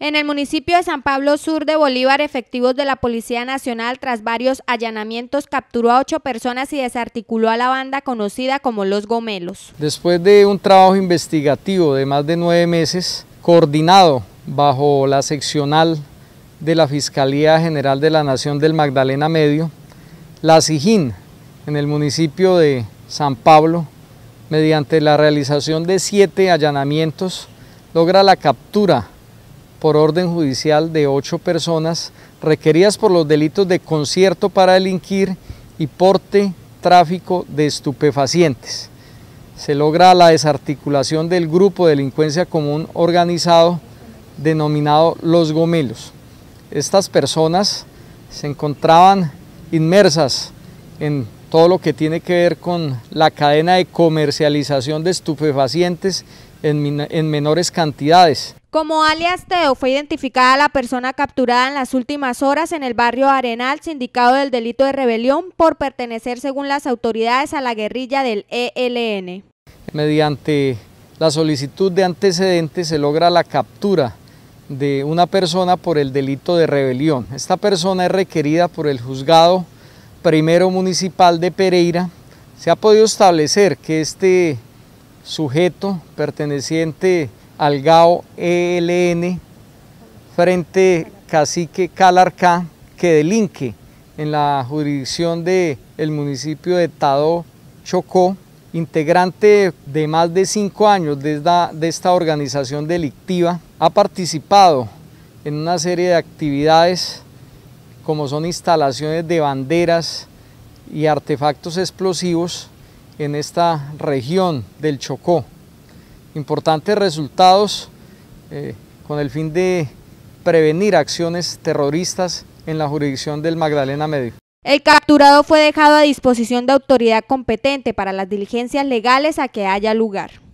En el municipio de San Pablo Sur de Bolívar, efectivos de la Policía Nacional tras varios allanamientos capturó a ocho personas y desarticuló a la banda conocida como Los Gomelos. Después de un trabajo investigativo de más de nueve meses, coordinado bajo la seccional de la Fiscalía General de la Nación del Magdalena Medio, la SIGIN, en el municipio de San Pablo, mediante la realización de siete allanamientos, logra la captura por orden judicial de ocho personas requeridas por los delitos de concierto para delinquir y porte, tráfico de estupefacientes. Se logra la desarticulación del grupo de delincuencia común organizado denominado Los Gomelos. Estas personas se encontraban inmersas en todo lo que tiene que ver con la cadena de comercialización de estupefacientes en, menores cantidades. Como alias Teo fue identificada la persona capturada en las últimas horas en el barrio Arenal, sindicado del delito de rebelión por pertenecer, según las autoridades, a la guerrilla del ELN. Mediante la solicitud de antecedentes se logra la captura de una persona por el delito de rebelión. Esta persona es requerida por el juzgado primero municipal de Pereira. Se ha podido establecer que este sujeto perteneciente al GAO ELN frente cacique Calarcá que delinque en la jurisdicción del municipio de Tadó, Chocó, integrante de más de cinco años de esta organización delictiva, ha participado en una serie de actividades como son instalaciones de banderas y artefactos explosivos en esta región del Chocó. Importantes resultados eh, con el fin de prevenir acciones terroristas en la jurisdicción del Magdalena Medio. El capturado fue dejado a disposición de autoridad competente para las diligencias legales a que haya lugar.